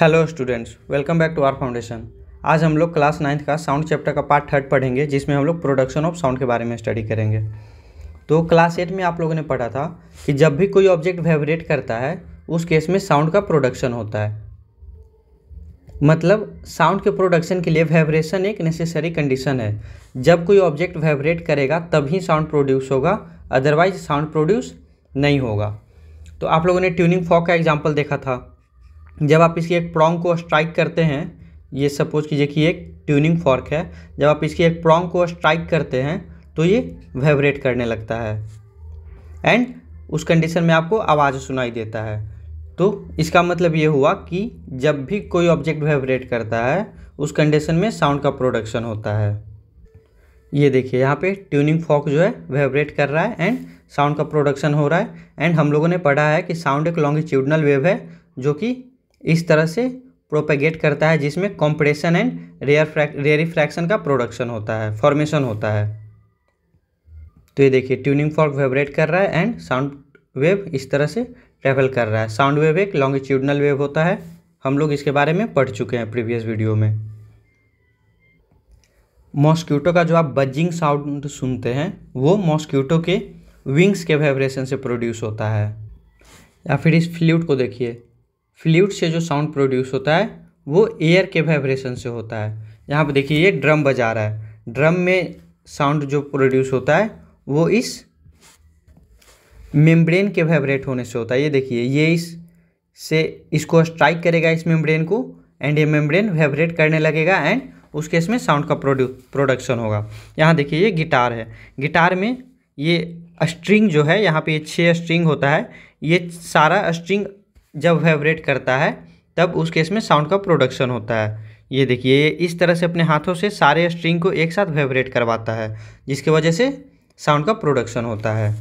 hello students welcome back to R foundation आज हम लोग क्लास नाइन्थ का साउंड चैप्टर का पार्ट थर्ड पढ़ेंगे जिसमें हम लोग प्रोडक्शन ऑफ साउंड के बारे में स्टडी करेंगे तो क्लास एट में आप लोगों ने पढ़ा था कि जब भी कोई ऑब्जेक्ट वाइब्रेट करता है उस केस में साउंड का प्रोडक्शन होता है मतलब साउंड के प्रोडक्शन के लिए वाइब्रेशन एक नेसेसरी कंडीशन है जब कोई ऑब्जेक्ट वाइब्रेट करेगा तभी साउंड प्रोड्यूस होगा अदरवाइज साउंड प्रोड्यूस नहीं होगा तो आप लोगों ने ट्यूनिंग फॉक का एग्जाम्पल देखा था जब आप इसकी एक प्रॉन्ग को स्ट्राइक करते हैं ये सपोज कीजिए कि एक ट्यूनिंग फॉर्क है जब आप इसकी एक प्रॉन्ग को स्ट्राइक करते हैं तो ये वाइब्रेट करने लगता है एंड उस कंडीशन में आपको आवाज़ सुनाई देता है तो इसका मतलब ये हुआ कि जब भी कोई ऑब्जेक्ट वाइब्रेट करता है उस कंडीशन में साउंड का प्रोडक्शन होता है ये देखिए यहाँ पे ट्यूनिंग फॉक जो है वाइब्रेट कर रहा है एंड साउंड का प्रोडक्शन हो रहा है एंड हम लोगों ने पढ़ा है कि साउंड एक लॉन्गिट्यूडनल वेव है जो कि इस तरह से प्रोपेगेट करता है जिसमें कॉम्प्रेशन एंड रेयर रेयरिफ्रैक्शन का प्रोडक्शन होता है फॉर्मेशन होता है तो ये देखिए ट्यूनिंग फॉर्क वाइब्रेट कर रहा है एंड साउंड वेव इस तरह से ट्रेवल कर रहा है साउंड वेव एक लॉन्गिट्यूडनल वेव होता है हम लोग इसके बारे में पढ़ चुके हैं प्रीवियस वीडियो में मॉस्क्यूटो का जो आप बजिंग साउंड सुनते हैं वो मॉस्क्यूटो के विंग्स के वाइब्रेशन से प्रोड्यूस होता है या फिर इस फ्लूट को देखिए फ्लूट से जो साउंड प्रोड्यूस होता है वो एयर के वाइब्रेशन से होता है यहाँ पर देखिए ये ड्रम बजा रहा है ड्रम में साउंड जो प्रोड्यूस होता है वो इस मेम्ब्रेन के वाइब्रेट होने से होता है ये देखिए ये इस से इसको स्ट्राइक करेगा इस मेम्ब्रेन को एंड ये मेम्ब्रेन वाइब्रेट करने लगेगा एंड उस केस में साउंड का प्रोड्यू प्रोडक्शन होगा यहाँ देखिए ये गिटार है गिटार में ये स्ट्रिंग जो है यहाँ पे ये छः स्ट्रिंग होता है ये सारा स्ट्रिंग जब वाइब्रेट करता है तब उस केस में साउंड का प्रोडक्शन होता है ये देखिए ये इस तरह से अपने हाथों से सारे स्ट्रिंग को एक साथ वाइब्रेट करवाता है जिसकी वजह से साउंड का प्रोडक्शन होता है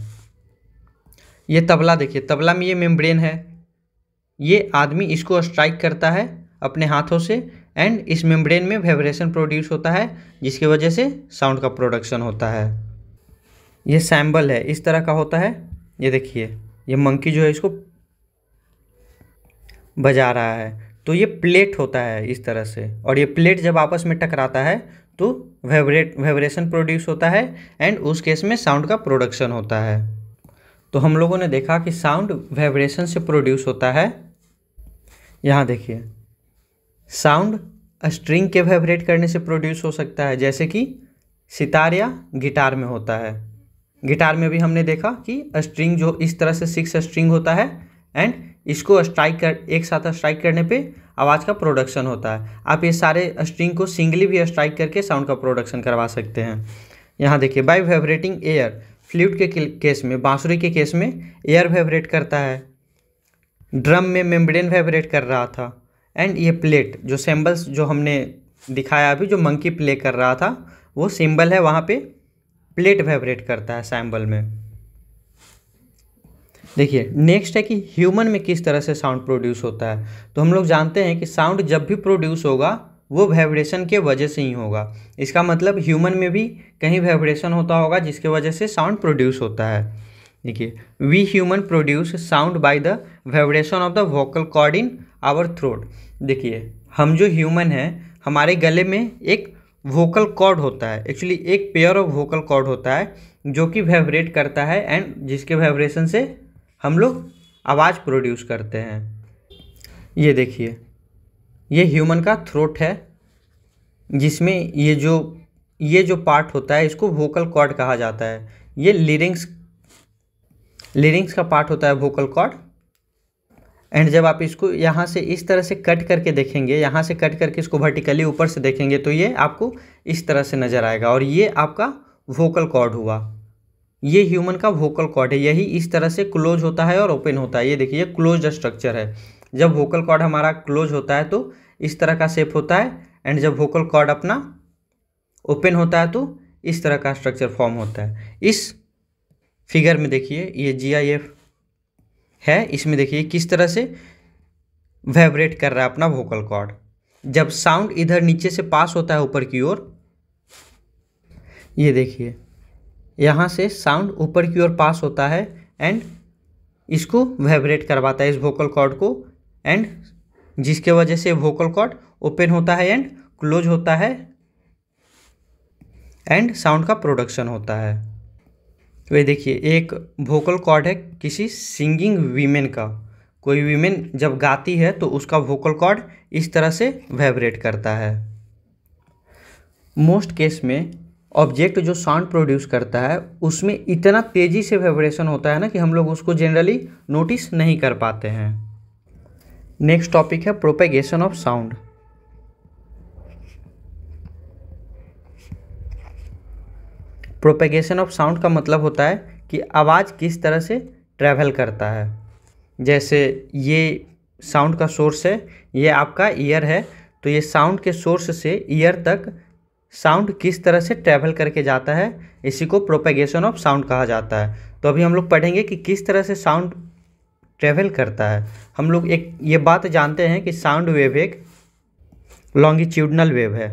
ये तबला देखिए तबला में ये मेम्ब्रेन है ये आदमी इसको स्ट्राइक करता है अपने हाथों से एंड इस मेम्ब्रेन में वाइब्रेशन प्रोड्यूस होता है जिसकी वजह से साउंड का प्रोडक्शन होता है ये सैम्बल है इस तरह का होता है ये देखिए ये मंकी जो है इसको बजा रहा है तो ये प्लेट होता है इस तरह से और ये प्लेट जब आपस में टकराता है तो वाइब्रेट वाइब्रेशन प्रोड्यूस होता है एंड उस केस में साउंड का प्रोडक्शन होता है तो हम लोगों ने देखा कि साउंड वाइब्रेशन से प्रोड्यूस होता है यहाँ देखिए साउंड स्ट्रिंग के वेबरेट करने से प्रोड्यूस हो सकता है जैसे कि सितार या गिटार में होता है गिटार में भी हमने देखा कि स्ट्रिंग जो इस तरह से सिक्स स्ट्रिंग होता है एंड इसको स्ट्राइक कर एक साथ स्ट्राइक करने पे आवाज़ का प्रोडक्शन होता है आप ये सारे स्ट्रिंग को सिंगली भी स्ट्राइक करके साउंड का प्रोडक्शन करवा सकते हैं यहाँ देखिए बाय वाइब्रेटिंग एयर फ्लूट के केस में बांसुरी के केस में एयर वाइब्रेट करता है ड्रम में मेम्ब्रेन वाइब्रेट कर रहा था एंड ये प्लेट जो सिम्बल्स जो हमने दिखाया अभी जो मंकी प्ले कर रहा था वो सिम्बल है वहाँ पे प्लेट वाइब्रेट करता है सैम्बल में देखिए नेक्स्ट है कि ह्यूमन में किस तरह से साउंड प्रोड्यूस होता है तो हम लोग जानते हैं कि साउंड जब भी प्रोड्यूस होगा वो वाइब्रेशन के वजह से ही होगा इसका मतलब ह्यूमन में भी कहीं वाइब्रेशन होता होगा जिसके वजह से साउंड प्रोड्यूस होता है देखिए we human produce sound by the vibration of the vocal cord in our throat देखिए हम जो ह्यूमन हैं हमारे गले में एक वोकल कॉर्ड होता है एक्चुअली एक पेयर ऑफ वोकल कॉर्ड होता है जो कि वाइब्रेट करता है एंड जिसके वाइब्रेशन से हम लोग आवाज़ प्रोड्यूस करते हैं ये देखिए ये ह्यूमन का थ्रोट है जिसमें ये जो ये जो पार्ट होता है इसको वोकल कॉर्ड कहा जाता है ये लिरिंग्स लिरिंग्स का पार्ट होता है वोकल कॉर्ड एंड जब आप इसको यहाँ से इस तरह से कट करके देखेंगे यहाँ से कट करके इसको वर्टिकली ऊपर से देखेंगे तो ये आपको इस तरह से नज़र आएगा और ये आपका वोकल कॉर्ड हुआ ये ह्यूमन का वोकल कॉर्ड है यही इस तरह से क्लोज होता है और ओपन होता है ये देखिए क्लोज स्ट्रक्चर है जब वोकल कॉर्ड हमारा क्लोज होता है तो इस तरह का शेप होता है एंड जब वोकल कॉर्ड अपना ओपन होता है तो इस तरह का स्ट्रक्चर फॉर्म होता है इस फिगर में देखिए ये जी आई एफ है इसमें देखिए किस तरह से वाइब्रेट कर रहा है अपना वोकल कॉर्ड जब साउंड इधर नीचे से पास होता है ऊपर की ओर ये देखिए यहाँ से साउंड ऊपर की ओर पास होता है एंड इसको वाइब्रेट करवाता है इस वोकल कॉर्ड को एंड जिसके वजह से वोकल कॉर्ड ओपन होता है एंड क्लोज होता है एंड साउंड का प्रोडक्शन होता है वे तो देखिए एक वोकल कॉर्ड है किसी सिंगिंग वीमेन का कोई वीमेन जब गाती है तो उसका वोकल कॉर्ड इस तरह से वाइब्रेट करता है मोस्ट केस में ऑब्जेक्ट जो साउंड प्रोड्यूस करता है उसमें इतना तेज़ी से वाइब्रेशन होता है ना कि हम लोग उसको जनरली नोटिस नहीं कर पाते हैं नेक्स्ट टॉपिक है propagation of sound propagation of sound का मतलब होता है कि आवाज़ किस तरह से ट्रैवल करता है जैसे ये साउंड का सोर्स है ये आपका ईयर है तो ये साउंड के सोर्स से ईयर तक साउंड किस तरह से ट्रैवल करके जाता है इसी को प्रोपेगेशन ऑफ साउंड कहा जाता है तो अभी हम लोग पढ़ेंगे कि किस तरह से साउंड ट्रैवल करता है हम लोग एक ये बात जानते हैं कि साउंड वेव एक लॉन्गिट्यूडनल वेव है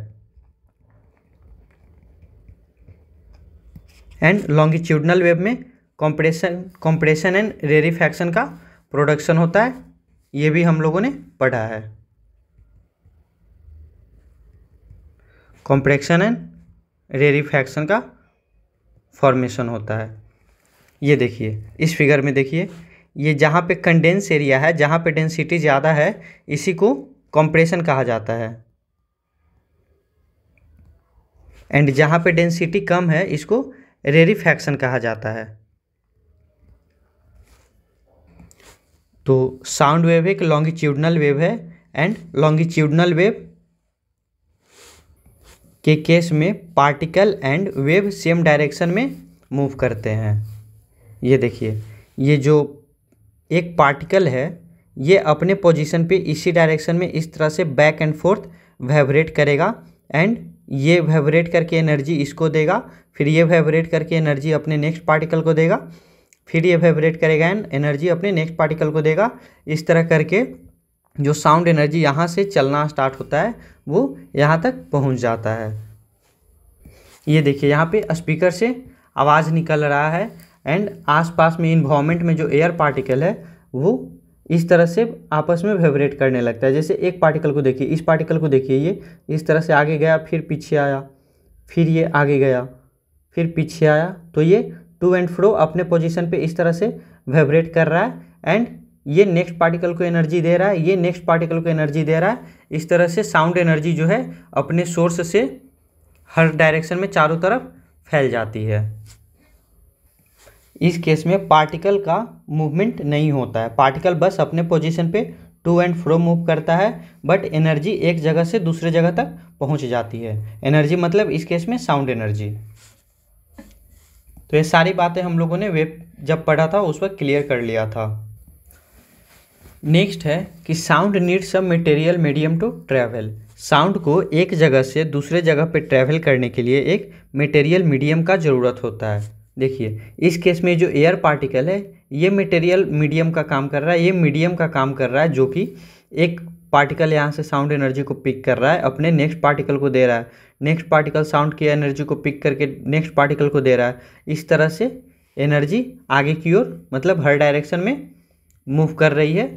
एंड लॉन्गिट्यूडनल वेव में कॉम्प्रेशन कॉम्प्रेशन एंड रेरिफैक्शन का प्रोडक्शन होता है ये भी हम लोगों ने पढ़ा है कॉम्प्रेक्शन एंड रेरीफैक्शन का फॉर्मेशन होता है ये देखिए इस फिगर में देखिए ये जहाँ पे कंडेंस एरिया है जहाँ पे डेंसिटी ज़्यादा है इसी को कंप्रेशन कहा जाता है एंड जहाँ पे डेंसिटी कम है इसको रेरीफैक्शन कहा जाता है तो साउंड वेव एक लॉन्गिट्यूडनल वेव है एंड लॉन्गिट्यूडनल वेव के केस में particle and wave same direction में मूव करते हैं ये देखिए ये जो एक पार्टिकल है ये अपने पोजीशन पे इसी डायरेक्शन में इस तरह से बैक एंड फोर्थ वाइब्रेट करेगा एंड ये वाइब्रेट करके एनर्जी इसको देगा फिर ये वाइब्रेट करके एनर्जी अपने नेक्स्ट पार्टिकल को देगा फिर ये वाइब्रेट करेगा एंड एनर्जी अपने नेक्स्ट पार्टिकल को देगा इस तरह करके जो साउंड एनर्जी यहाँ से चलना स्टार्ट होता है वो यहाँ तक पहुँच जाता है ये देखिए यहाँ पे स्पीकर से आवाज़ निकल रहा है एंड आसपास में इन्वामेंट में जो एयर पार्टिकल है वो इस तरह से आपस में वेबरेट करने लगता है जैसे एक पार्टिकल को देखिए इस पार्टिकल को देखिए ये इस तरह से आगे गया फिर पीछे आया फिर ये आगे गया फिर पीछे आया तो ये टू एंड फ्रो अपने पोजिशन पर इस तरह से वाइब्रेट कर रहा है एंड ये नेक्स्ट पार्टिकल को एनर्जी दे रहा है ये नेक्स्ट पार्टिकल को एनर्जी दे रहा है इस तरह से साउंड एनर्जी जो है अपने सोर्स से हर डायरेक्शन में चारों तरफ फैल जाती है इस केस में पार्टिकल का मूवमेंट नहीं होता है पार्टिकल बस अपने पोजीशन पे टू एंड फ्रो मूव करता है बट एनर्जी एक जगह से दूसरे जगह तक पहुंच जाती है एनर्जी मतलब इस केस में साउंड एनर्जी तो ये सारी बातें हम लोगों ने वेब जब पढ़ा था उस वक्त क्लियर कर लिया था नेक्स्ट है कि sound need some material medium to travel sound को एक जगह से दूसरे जगह पे ट्रैवल करने के लिए एक मटेरियल मीडियम का ज़रूरत होता है देखिए इस केस में जो एयर पार्टिकल है ये मटेरियल मीडियम का काम कर रहा है ये मीडियम का काम कर रहा है जो कि एक पार्टिकल यहाँ से साउंड एनर्जी को पिक कर रहा है अपने नेक्स्ट पार्टिकल को दे रहा है नेक्स्ट पार्टिकल साउंड की एनर्जी को पिक करके नेक्स्ट पार्टिकल को दे रहा है इस तरह से एनर्जी आगे की ओर मतलब हर डायरेक्शन में मूव कर रही है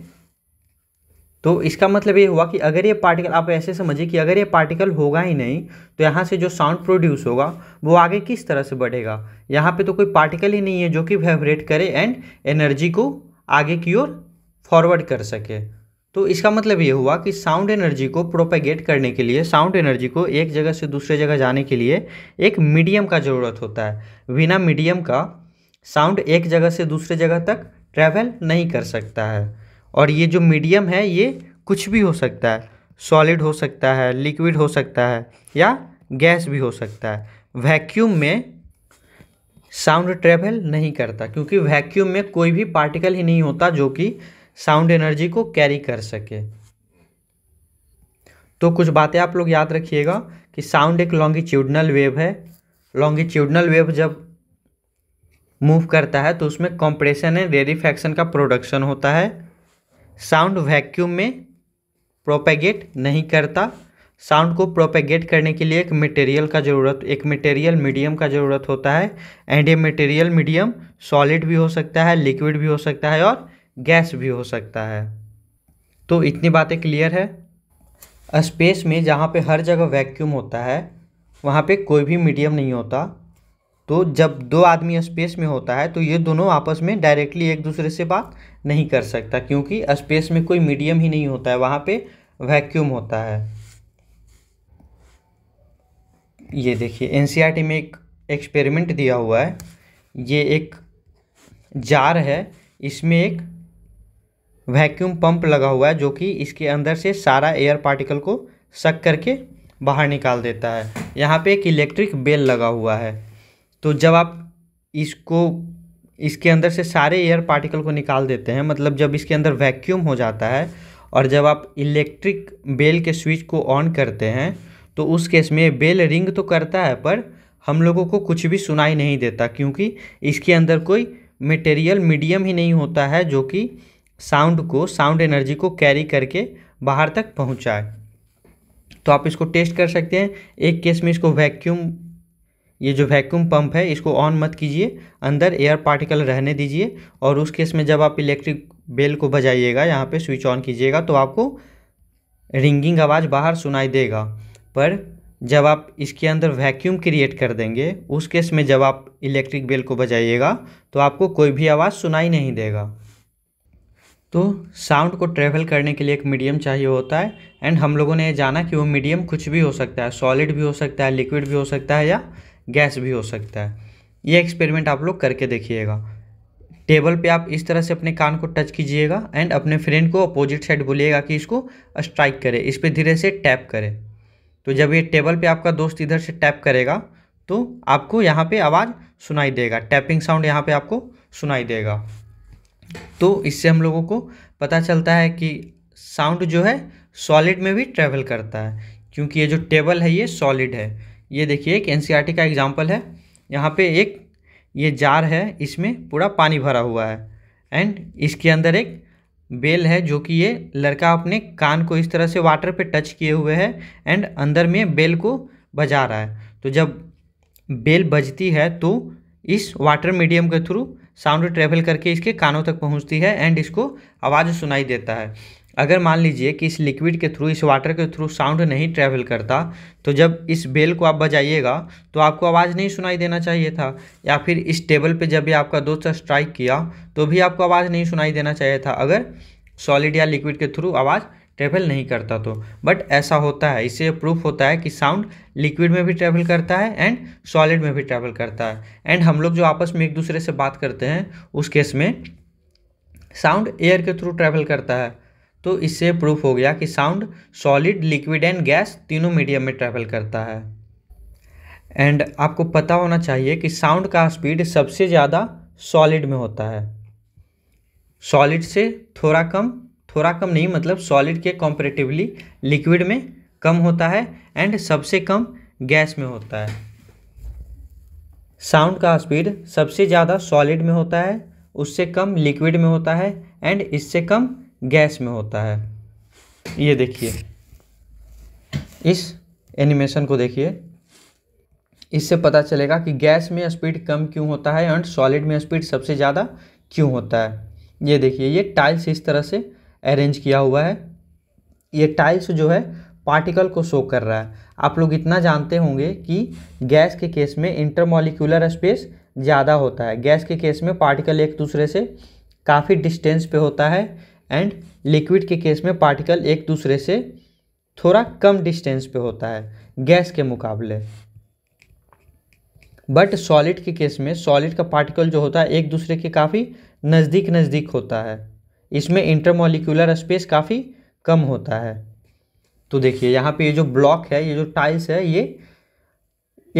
तो इसका मतलब ये हुआ कि अगर ये पार्टिकल आप ऐसे समझिए कि अगर ये पार्टिकल होगा ही नहीं तो यहाँ से जो साउंड प्रोड्यूस होगा वो आगे किस तरह से बढ़ेगा यहाँ पे तो कोई पार्टिकल ही नहीं है जो कि वाइब्रेट करे एंड एनर्जी को आगे की ओर फॉरवर्ड कर सके तो इसका मतलब ये हुआ कि साउंड एनर्जी को प्रोपेगेट करने के लिए साउंड एनर्जी को एक जगह से दूसरे जगह जाने के लिए एक मीडियम का ज़रूरत होता है बिना मीडियम का साउंड एक जगह से दूसरे जगह तक ट्रैवल नहीं कर सकता है और ये जो मीडियम है ये कुछ भी हो सकता है सॉलिड हो सकता है लिक्विड हो सकता है या गैस भी हो सकता है वैक्यूम में साउंड ट्रेवल नहीं करता क्योंकि वैक्यूम में कोई भी पार्टिकल ही नहीं होता जो कि साउंड एनर्जी को कैरी कर सके तो कुछ बातें आप लोग याद रखिएगा कि साउंड एक लॉन्गिट्यूडनल वेव है लॉन्गिट्यूडनल वेव जब मूव करता है तो उसमें कंप्रेशन एंड रेरिफेक्शन का प्रोडक्शन होता है साउंड वैक्यूम में प्रोपेगेट नहीं करता साउंड को प्रोपेगेट करने के लिए एक मटेरियल का ज़रूरत एक मटेरियल मीडियम का ज़रूरत होता है एंड ये मटेरियल मीडियम सॉलिड भी हो सकता है लिक्विड भी हो सकता है और गैस भी हो सकता है तो इतनी बातें क्लियर है स्पेस में जहाँ पे हर जगह वैक्यूम होता है वहाँ पे कोई भी मीडियम नहीं होता तो जब दो आदमी स्पेस में होता है तो ये दोनों आपस में डायरेक्टली एक दूसरे से बात नहीं कर सकता क्योंकि स्पेस में कोई मीडियम ही नहीं होता है वहाँ पे वैक्यूम होता है ये देखिए एन e में एक एक्सपेरिमेंट दिया हुआ है ये एक जार है इसमें एक वैक्यूम पंप लगा हुआ है जो कि इसके अंदर से सारा एयर पार्टिकल को सक करके बाहर निकाल देता है यहाँ पे एक इलेक्ट्रिक बेल लगा हुआ है तो जब आप इसको इसके अंदर से सारे एयर पार्टिकल को निकाल देते हैं मतलब जब इसके अंदर वैक्यूम हो जाता है और जब आप इलेक्ट्रिक बेल के स्विच को ऑन करते हैं तो उस केस में बेल रिंग तो करता है पर हम लोगों को कुछ भी सुनाई नहीं देता क्योंकि इसके अंदर कोई मटेरियल मीडियम ही नहीं होता है जो कि साउंड को साउंड एनर्जी को कैरी करके बाहर तक पहुंचाए तो आप इसको टेस्ट कर सकते हैं एक केस में इसको वैक्यूम ये जो वैक्यूम पंप है इसको ऑन मत कीजिए अंदर एयर पार्टिकल रहने दीजिए और उस केस में जब आप इलेक्ट्रिक बेल को बजाइएगा यहाँ पे स्विच ऑन कीजिएगा तो आपको रिंगिंग आवाज़ बाहर सुनाई देगा पर जब आप इसके अंदर वैक्यूम क्रिएट कर देंगे उस केस में जब आप इलेक्ट्रिक बेल को बजाइएगा तो आपको कोई भी आवाज़ सुनाई नहीं देगा तो साउंड को ट्रेवल करने के लिए एक मीडियम चाहिए होता है एंड हम लोगों ने जाना कि वो मीडियम कुछ भी हो सकता है सॉलिड भी हो सकता है लिक्विड भी हो सकता है या गैस भी हो सकता है ये एक्सपेरिमेंट आप लोग करके देखिएगा टेबल पे आप इस तरह से अपने कान को टच कीजिएगा एंड अपने फ्रेंड को अपोजिट साइड बोलिएगा कि इसको स्ट्राइक करे इस पर धीरे से टैप करे तो जब ये टेबल पे आपका दोस्त इधर से टैप करेगा तो आपको यहाँ पे आवाज़ सुनाई देगा टैपिंग साउंड यहाँ पे आपको सुनाई देगा तो इससे हम लोगों को पता चलता है कि साउंड जो है सॉलिड में भी ट्रेवल करता है क्योंकि ये जो टेबल है ये सॉलिड है ये देखिए एक एन e का एग्ज़ाम्पल है यहाँ पे एक ये जार है इसमें पूरा पानी भरा हुआ है एंड इसके अंदर एक बेल है जो कि ये लड़का अपने कान को इस तरह से वाटर पे टच किए हुए है एंड अंदर में बेल को बजा रहा है तो जब बेल बजती है तो इस वाटर मीडियम के थ्रू साउंड ट्रेवल करके इसके कानों तक पहुंचती है एंड इसको आवाज़ सुनाई देता है अगर मान लीजिए कि इस लिक्विड के थ्रू इस वाटर के थ्रू साउंड नहीं ट्रैवल करता तो जब इस बेल को आप बजाइएगा तो आपको आवाज़ नहीं सुनाई देना चाहिए था या फिर इस टेबल पे जब भी आपका दोस्त स्ट्राइक किया तो भी आपको आवाज़ नहीं सुनाई देना चाहिए था अगर सॉलिड या लिक्विड के थ्रू आवाज़ ट्रैवल नहीं करता तो बट ऐसा होता है इससे प्रूफ होता है कि साउंड लिक्विड में भी ट्रैवल करता है एंड सॉलिड में भी ट्रैवल करता है एंड हम लोग जो आपस में एक दूसरे से बात करते हैं उस केस में साउंड एयर के थ्रू ट्रैवल करता है तो इससे प्रूफ हो गया कि sound solid liquid and gas तीनों मीडियम में ट्रैवल करता है एंड आपको पता होना चाहिए कि साउंड का स्पीड सबसे ज़्यादा सॉलिड में होता है सॉलिड से थोड़ा कम थोड़ा कम नहीं मतलब सॉलिड के कॉम्परेटिवली लिक्विड में कम होता है एंड सबसे कम गैस में होता है साउंड का स्पीड सबसे ज़्यादा सॉलिड में होता है उससे कम लिक्विड में होता है एंड इससे कम गैस में होता है ये देखिए इस एनिमेशन को देखिए इससे पता चलेगा कि गैस में स्पीड कम क्यों होता है एंड सॉलिड में स्पीड सबसे ज़्यादा क्यों होता है ये देखिए ये टाइल्स इस तरह से अरेंज किया हुआ है ये टाइल्स जो है पार्टिकल को शो कर रहा है आप लोग इतना जानते होंगे कि गैस के केस में इंटरमोलिकुलर स्पेस ज़्यादा होता है गैस के केस में पार्टिकल एक दूसरे से काफ़ी डिस्टेंस पे होता है एंड लिक्विड के केस में पार्टिकल एक दूसरे से थोड़ा कम डिस्टेंस पे होता है गैस के मुकाबले बट सॉलिड के केस में सॉलिड का पार्टिकल जो होता है एक दूसरे के काफ़ी नज़दीक नज़दीक होता है इसमें इंटरमोलिकुलर स्पेस काफ़ी कम होता है तो देखिए यहाँ पे ये जो ब्लॉक है ये जो टाइल्स है ये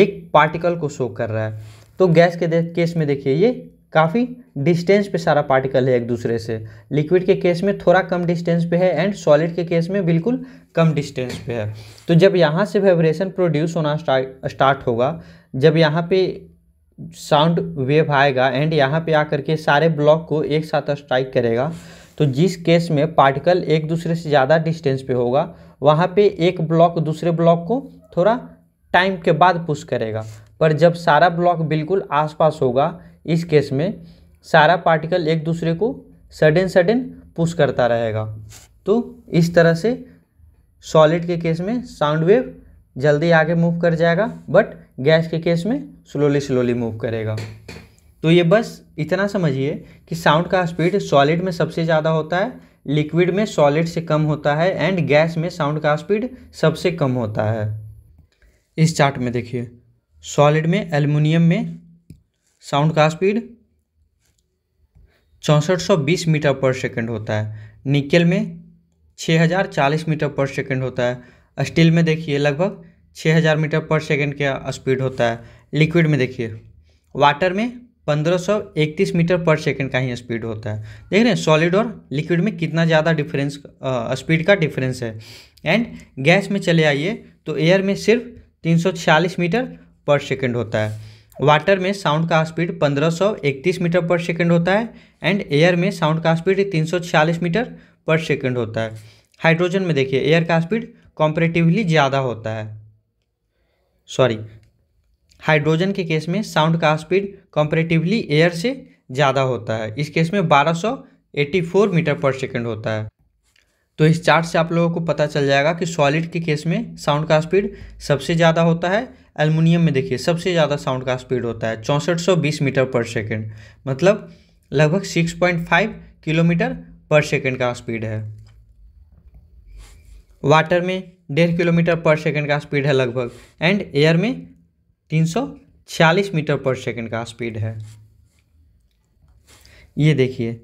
एक पार्टिकल को शो कर रहा है तो गैस के केस में देखिए ये काफ़ी डिस्टेंस पे सारा पार्टिकल है एक दूसरे से लिक्विड के केस में थोड़ा कम डिस्टेंस पे है एंड सॉलिड के केस में बिल्कुल कम डिस्टेंस पे है तो जब यहाँ से वाइब्रेशन प्रोड्यूस होना स्टार्ट होगा जब यहाँ पे साउंड वेव आएगा एंड यहाँ पे आकर के सारे ब्लॉक को एक साथ स्ट्राइक करेगा तो जिस केस में पार्टिकल एक दूसरे से ज़्यादा डिस्टेंस पे होगा वहाँ पर एक ब्लॉक दूसरे ब्लॉक को थोड़ा टाइम के बाद पुश करेगा पर जब सारा ब्लॉक बिल्कुल आसपास होगा इस केस में सारा पार्टिकल एक दूसरे को सडन सडन पुश करता रहेगा तो इस तरह से सॉलिड के केस में साउंड वेव जल्दी आगे मूव कर जाएगा बट गैस के केस में स्लोली स्लोली मूव करेगा तो ये बस इतना समझिए कि साउंड का स्पीड सॉलिड में सबसे ज़्यादा होता है लिक्विड में सॉलिड से कम होता है एंड गैस में साउंड का स्पीड सबसे कम होता है इस चार्ट में देखिए सॉलिड में एल्युमिनियम में साउंड का स्पीड चौंसठ मीटर पर सेकंड होता है निकल में 6040 मीटर पर सेकंड होता है स्टील में देखिए लगभग 6000 मीटर पर सेकंड का स्पीड होता है लिक्विड में देखिए वाटर में 1531 मीटर पर सेकंड का ही स्पीड होता है देख रहे हैं सॉलिड और लिक्विड में कितना ज़्यादा डिफरेंस स्पीड का डिफरेंस है एंड गैस में चले आइए तो एयर में सिर्फ 340 मीटर पर सेकंड होता है वाटर में साउंड का स्पीड 1531 मीटर पर सेकंड होता है एंड एयर में साउंड का स्पीड 346 मीटर पर सेकंड होता है हाइड्रोजन में देखिए एयर का स्पीड कॉम्परेटिवली ज़्यादा होता है सॉरी हाइड्रोजन के केस में साउंड का स्पीड कॉम्परेटिवली एयर से ज़्यादा होता है इस केस में 1284 मीटर पर सेकंड होता है तो इस चार्ट से आप लोगों को पता चल जाएगा कि सॉलिड के केस में साउंड का स्पीड सबसे ज़्यादा होता है एलमिनियम में देखिए सबसे ज़्यादा साउंड का स्पीड होता है चौंसठ मीटर पर सेकेंड मतलब लगभग 6.5 किलोमीटर पर सेकेंड का स्पीड है वाटर में डेढ़ किलोमीटर पर सेकेंड का स्पीड है लगभग एंड एयर में तीन मीटर पर सेकेंड का स्पीड है ये देखिए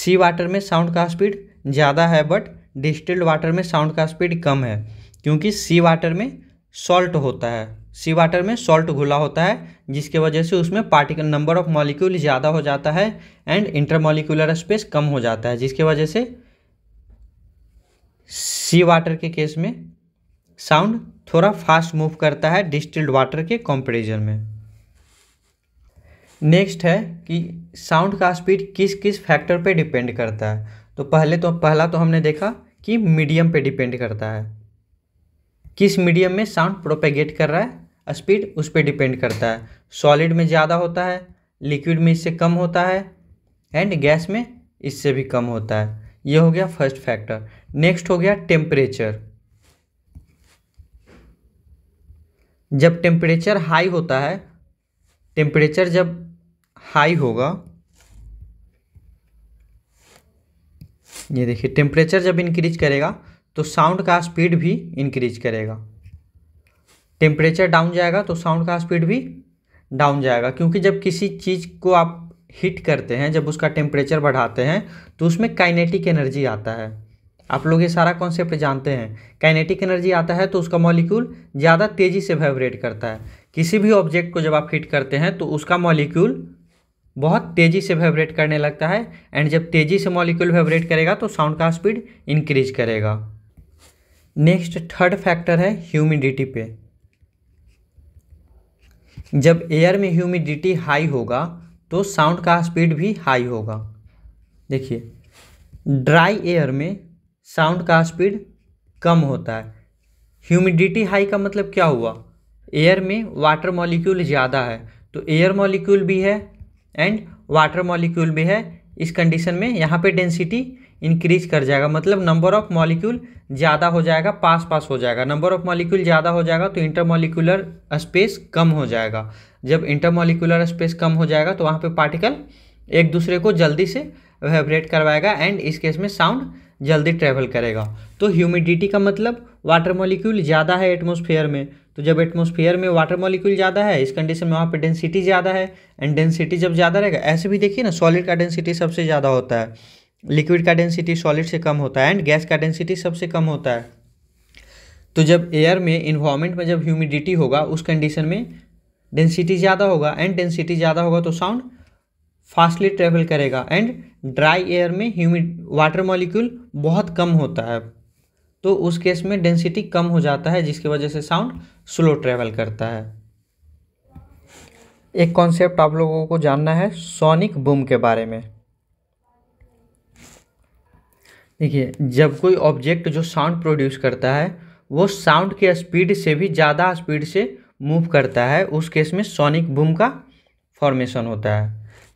सी वाटर में साउंड का स्पीड ज़्यादा है बट डिस्टिल्ड वाटर में साउंड का स्पीड कम है क्योंकि सी वाटर में सॉल्ट होता है सी वाटर में सॉल्ट घुला होता है जिसके वजह से उसमें पार्टिकल नंबर ऑफ मॉलिक्यूल ज़्यादा हो जाता है एंड इंटरमोलिकुलर स्पेस कम हो जाता है जिसके वजह से सी वाटर के केस में साउंड थोड़ा फास्ट मूव करता है डिस्टिल्ड वाटर के कंपैरिजन में नेक्स्ट है कि साउंड का स्पीड किस किस फैक्टर पे डिपेंड करता है तो पहले तो पहला तो हमने देखा कि मीडियम पे डिपेंड करता है किस मीडियम में साउंड प्रोपेगेट कर रहा है स्पीड उस पर डिपेंड करता है सॉलिड में ज़्यादा होता है लिक्विड में इससे कम होता है एंड गैस में इससे भी कम होता है ये हो गया फर्स्ट फैक्टर नेक्स्ट हो गया टेम्परेचर जब टेम्परेचर हाई होता है टेम्परेचर जब हाई होगा ये देखिए टेम्परेचर जब इंक्रीज करेगा तो साउंड का स्पीड भी इंक्रीज करेगा टेम्परेचर डाउन जाएगा तो साउंड का स्पीड भी डाउन जाएगा क्योंकि जब किसी चीज़ को आप हीट करते हैं जब उसका टेम्परेचर बढ़ाते हैं तो उसमें काइनेटिक एनर्जी आता है आप लोग ये सारा कॉन्सेप्ट जानते हैं काइनेटिक एनर्जी आता है तो उसका मॉलिक्यूल ज़्यादा तेज़ी से वाइब्रेट करता है किसी भी ऑब्जेक्ट को जब आप हीट करते हैं तो उसका मॉलिक्यूल बहुत तेज़ी से वाइब्रेट करने लगता है एंड जब तेज़ी से मॉलिक्यूल वाइब्रेट करेगा तो साउंड का स्पीड इंक्रीज करेगा नेक्स्ट थर्ड फैक्टर है ह्यूमिडिटी पे जब एयर में ह्यूमिडिटी हाई होगा तो साउंड का स्पीड भी हाई होगा देखिए ड्राई एयर में साउंड का स्पीड कम होता है ह्यूमिडिटी हाई का मतलब क्या हुआ एयर में वाटर मॉलिक्यूल ज़्यादा है तो एयर मॉलिक्यूल भी है एंड वाटर मॉलिक्यूल भी है इस कंडीशन में यहाँ पे डेंसिटी इंक्रीज कर जाएगा मतलब नंबर ऑफ मॉलिक्यूल ज़्यादा हो जाएगा पास पास हो जाएगा नंबर ऑफ मॉलिक्यूल ज़्यादा हो जाएगा तो इंटरमॉलिक्यूलर स्पेस कम हो जाएगा जब इंटरमोलिकुलर स्पेस कम हो जाएगा तो वहाँ पे पार्टिकल एक दूसरे को जल्दी से वाइब्रेट करवाएगा एंड इस केस में साउंड जल्दी ट्रेवल करेगा तो ह्यूमिडिटी का मतलब वाटर मॉलिक्यूल ज़्यादा है एटमोसफेयर में तो जब एटमोसफियर में वाटर मॉलिक्यूल ज़्यादा है इस कंडीशन में वहाँ पर डेंसिटी ज़्यादा है एंड डेंसिटी जब ज़्यादा रहेगा ऐसे भी देखिए ना सॉलिड का डेंसिटी सबसे ज़्यादा होता है लिक्विड का डेंसिटी सॉलिड से कम होता है एंड गैस का डेंसिटी सबसे कम होता है तो जब एयर में इन्वायरमेंट में जब ह्यूमिडिटी होगा उस कंडीशन में डेंसिटी ज़्यादा होगा एंड डेंसिटी ज़्यादा होगा तो साउंड फास्टली ट्रेवल करेगा एंड ड्राई एयर में ह्यूमिड वाटर मॉलिक्यूल बहुत कम होता है तो उस केस में डेंसिटी कम हो जाता है जिसकी वजह से साउंड स्लो ट्रेवल करता है एक कॉन्सेप्ट आप लोगों को जानना है सोनिक बूम के बारे में देखिए जब कोई ऑब्जेक्ट जो साउंड प्रोड्यूस करता है वो साउंड के स्पीड से भी ज़्यादा स्पीड से मूव करता है उस केस में सोनिक बूम का फॉर्मेशन होता है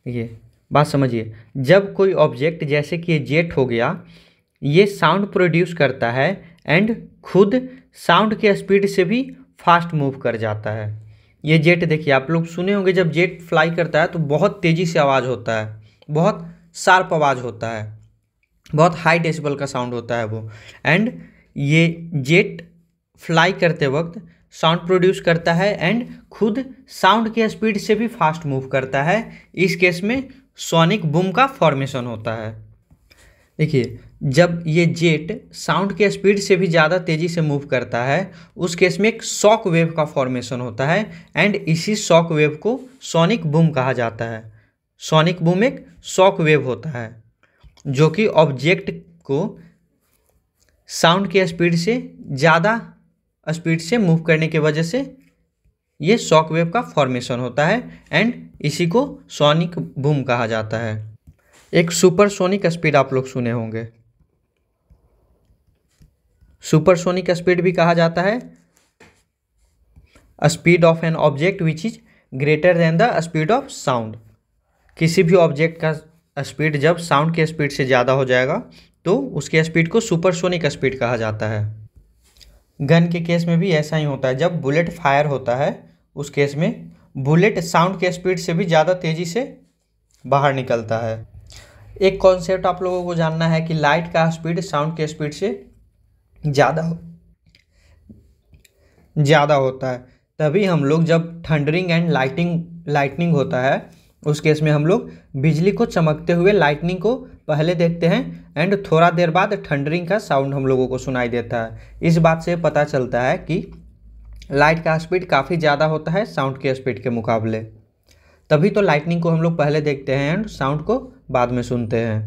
देखिए बात समझिए जब कोई ऑब्जेक्ट जैसे कि जेट हो गया ये साउंड प्रोड्यूस करता है एंड खुद साउंड के स्पीड से भी फास्ट मूव कर जाता है ये जेट देखिए आप लोग सुने होंगे जब जेट फ्लाई करता है तो बहुत तेज़ी से आवाज़ होता है बहुत शार्प आवाज़ होता है बहुत हाई डेसिबल का साउंड होता है वो एंड ये जेट फ्लाई करते वक्त साउंड प्रोड्यूस करता है एंड खुद साउंड के स्पीड से भी फास्ट मूव करता है इस केस में सोनिक बूम का फॉर्मेशन होता है देखिए जब ये जेट साउंड के स्पीड से भी ज़्यादा तेज़ी से मूव करता है उस केस में एक शॉक वेव का फॉर्मेशन होता है एंड इसी शॉक वेव को सोनिक बूम कहा जाता है सोनिक बूम एक शॉक वेव होता है जो कि ऑब्जेक्ट को साउंड के स्पीड से ज़्यादा स्पीड से मूव करने की वजह से ये शॉक वेव का फॉर्मेशन होता है एंड इसी को सोनिक बूम कहा जाता है एक सुपरसोनिक स्पीड आप लोग सुने होंगे सुपरसोनिक स्पीड भी कहा जाता है speed of an object which is greater than the speed of sound किसी भी ऑब्जेक्ट का स्पीड जब साउंड के स्पीड से ज़्यादा हो जाएगा तो उसके स्पीड को सुपरसोनिक स्पीड कहा जाता है गन के केस में भी ऐसा ही होता है जब बुलेट फायर होता है उस केस में बुलेट साउंड के स्पीड से भी ज़्यादा तेज़ी से बाहर निकलता है एक कॉन्सेप्ट आप लोगों को जानना है कि लाइट का स्पीड साउंड के स्पीड से ज़्यादा हो ज़्यादा होता है तभी हम लोग जब थंडरिंग एंड लाइटिंग लाइटनिंग होता है उस केस में हम लोग बिजली को चमकते हुए लाइटनिंग को पहले देखते हैं एंड थोड़ा देर बाद थंडरिंग का साउंड हम लोगों को सुनाई देता है इस बात से पता चलता है कि लाइट का स्पीड काफ़ी ज़्यादा होता है साउंड के स्पीड के मुकाबले तभी तो लाइटनिंग को हम लोग पहले देखते हैं एंड साउंड को बाद में सुनते हैं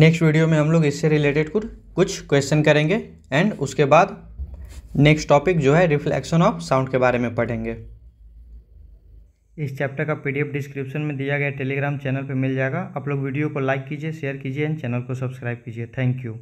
नेक्स्ट वीडियो में हम लोग इससे रिलेटेड कुछ कुछ क्वेश्चन करेंगे एंड उसके बाद नेक्स्ट टॉपिक जो है रिफ्लेक्शन ऑफ साउंड के बारे में पढ़ेंगे इस चैप्टर का पीडीएफ डिस्क्रिप्शन में दिया गया टेलीग्राम चैनल पर मिल जाएगा आप लोग वीडियो को लाइक कीजिए शेयर कीजिए एंड चैनल को सब्सक्राइब कीजिए थैंक यू